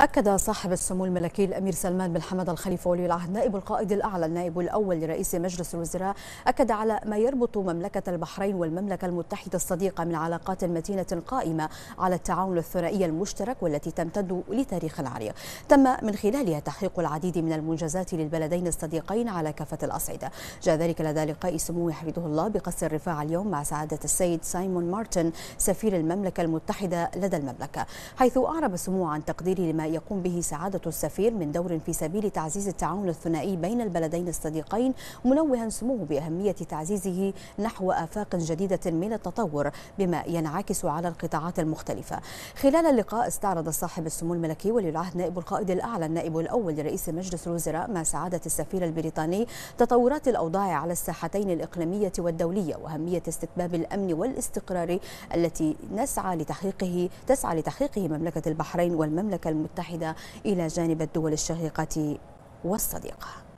أكد صاحب السمو الملكي الأمير سلمان بن حمد الخليفة ولي العهد نائب القائد الأعلى النائب الأول لرئيس مجلس الوزراء أكد على ما يربط مملكة البحرين والمملكة المتحدة الصديقة من علاقات متينة قائمة على التعاون الثنائي المشترك والتي تمتد لتاريخ عريق تم من خلالها تحقيق العديد من المنجزات للبلدين الصديقين على كافة الأصعدة جاء ذلك لدى لقاء سمو حفظه الله بقصر الرفاع اليوم مع سعادة السيد سايمون مارتن سفير المملكة المتحدة لدى المملكة حيث أعرب سموه عن تقديره لما يقوم به سعادة السفير من دور في سبيل تعزيز التعاون الثنائي بين البلدين الصديقين منوها سموه بأهمية تعزيزه نحو آفاق جديدة من التطور بما ينعكس على القطاعات المختلفة خلال اللقاء استعرض صاحب السمو الملكي ولي العهد نائب القائد الأعلى النائب الأول لرئيس مجلس الوزراء مع سعادة السفير البريطاني تطورات الأوضاع على الساحتين الإقليمية والدولية وأهمية استتباب الأمن والاستقرار التي نسعى لتحقيقه تسعى لتحقيقه مملكة البحرين والمملكة المتحدة إلى جانب الدول الشقيقة والصديقة